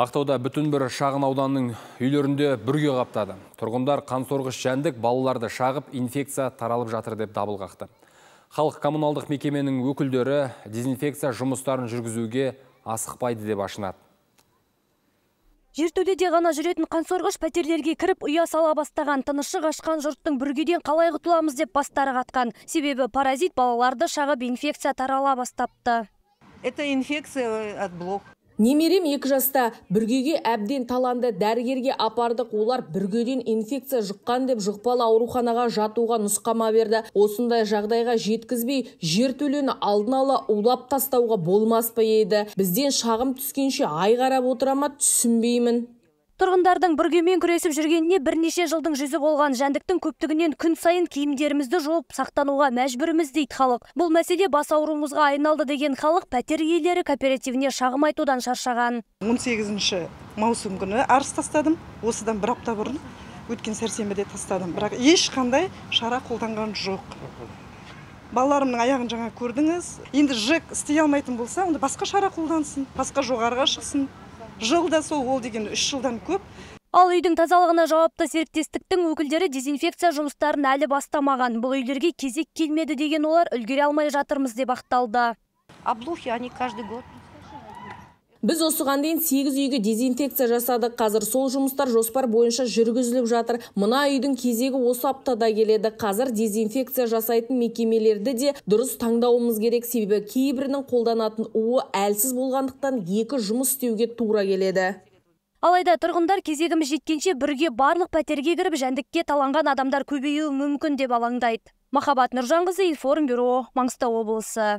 Ақтауда бүтін бір шағын ауданның үйлерінде бүрге қаптады. Тұрғындар қансорғыш жәндік балаларды шағып, инфекция таралып жатыр деп дабыл қақты. Халық коммуналдық мекеменің өкілдері дезинфекция жұмыстарын жүргізуге асықпайды деп ашынады. Жертөдеде ғана жүретін қансорғыш пәтерлерге кіріп ұя сала бастаған тынышы ғашқан жұрттың бүргеден қалай құтыламыз деп бастары қатқан. Себебі паразит балаларды шағып инфекция тарала бастапты. Это инфекция от немерем екі жаста бүргеге әбден таланды дәрігерге апардық олар бүргеден инфекция жұққан деп жұқпалы ауруханаға жатуға нұсқама берді осындай жағдайға жеткізбей жертөлені алдын ала улап тастауға болмас па еді бізден шағым түскенше ай қарап отыра түсінбеймін тұрғындардың бүргемен күресіп жүргеніне бірнеше жылдың жүзі болған жәндіктің көптігінен күн сайын киімдерімізді жолып сақтануға мәжбүрміз дейді халық бұл мәселе бас ауруымызға айналды деген халық пәтер иелері кооперативіне шағым айтудан шаршаған 18 маусым күні арыз тастадым осыдан бір апта бұрын өткен сәрсенбіде тастадым бірақ ешқандай шара қолданған жоқ балаларымның аяғын жаңа көрдіңіз енді жэк істей алмайтын болса онда басқа шара қолдансын басқа жоғарыға шықсын жылда сол ол деген үш жылдан көп ал үйдің тазалығына жауапты серіктестіктің өкілдері дезинфекция жұмыстарын әлі бастамаған бұл үйлерге кезек келмеді деген олар үлгере алмай жатырмыз деп ақталды облухи они каждый год біз осыған дейін сегіз үйге дезинфекция жасадық қазір сол жұмыстар жоспар бойынша жүргізіліп жатыр мына үйдің кезегі осы аптада келеді қазір дезинфекция жасайтын мекемелерді де дұрыс таңдауымыз керек себебі кейбірінің қолданатын уы әлсіз болғандықтан екі жұмыс істеуге тура келеді алайда тұрғындар кезегіміз жеткенше бірге барлық пәтерге кіріп жәндікке таланған адамдар көбеюі мүмкін деп алаңдайды махаббат нұржанқызы информбюро маңғыстау облысы